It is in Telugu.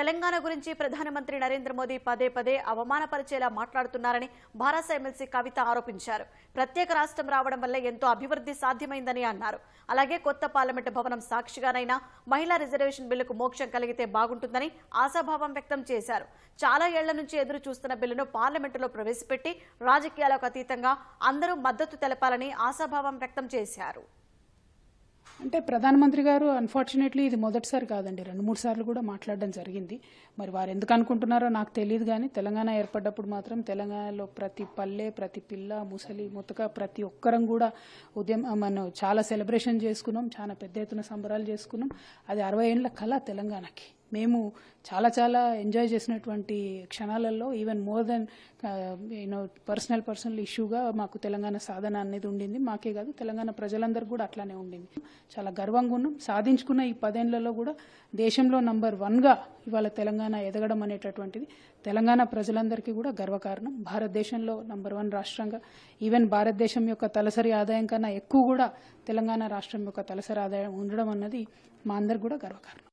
తెలంగాణ గురించి ప్రధానమంత్రి నరేంద్ర మోదీ పదే పదే అవమానపరిచేలా మాట్లాడుతున్నారని భారత ఎమ్మెల్సీ కవిత ఆరోపించారు ప్రత్యేక రాష్ట్రం రావడం వల్ల ఎంతో అభివృద్ధి సాధ్యమైందని అన్నారు అలాగే కొత్త పార్లమెంటు భవనం సాక్షిగానైనా మహిళా రిజర్వేషన్ బిల్లుకు మోక్షం కలిగితే బాగుంటుందని ఆశాభావం వ్యక్తం చేశారు చాలా ఏళ్ల నుంచి ఎదురు చూస్తున్న బిల్లును పార్లమెంటులో ప్రవేశపెట్టి రాజకీయాలకు అతీతంగా అందరూ మద్దతు తెలపాలని ఆశాభావం వ్యక్తం చేశారు అంటే ప్రధానమంత్రి గారు అన్ఫార్చునేట్లీ ఇది మొదటిసారి కాదండి రెండు మూడు సార్లు కూడా మాట్లాడడం జరిగింది మరి వారు ఎందుకు అనుకుంటున్నారో నాకు తెలియదు కానీ తెలంగాణ ఏర్పడ్డప్పుడు మాత్రం తెలంగాణలో ప్రతి పల్లె ప్రతి పిల్ల ముసలి ముతక ప్రతి ఒక్కరం కూడా ఉదయం మనం చాలా సెలబ్రేషన్ చేసుకున్నాం చాలా పెద్ద ఎత్తున సంబరాలు చేసుకున్నాం అది అరవై ఏళ్ళ కళ తెలంగాణకి మేము చాలా చాలా ఎంజాయ్ చేసినటువంటి క్షణాలలో even more than you know personal personal ఇష్యూగా మాకు తెలంగాణ సాధన అనేది ఉండింది మాకే కాదు తెలంగాణ ప్రజలందరూ కూడా అట్లానే ఉండింది చాలా గర్వంగా ఉన్నాం సాధించుకున్న ఈ పదేళ్లలో కూడా దేశంలో నంబర్ వన్గా ఇవాళ తెలంగాణ ఎదగడం అనేటటువంటిది తెలంగాణ ప్రజలందరికీ కూడా గర్వకారణం భారతదేశంలో నంబర్ వన్ రాష్ట్రంగా ఈవెన్ భారతదేశం యొక్క తలసరి ఆదాయం కన్నా ఎక్కువ కూడా తెలంగాణ రాష్ట్రం యొక్క తలసరి ఆదాయం ఉండడం అన్నది మా అందరు కూడా గర్వకారణం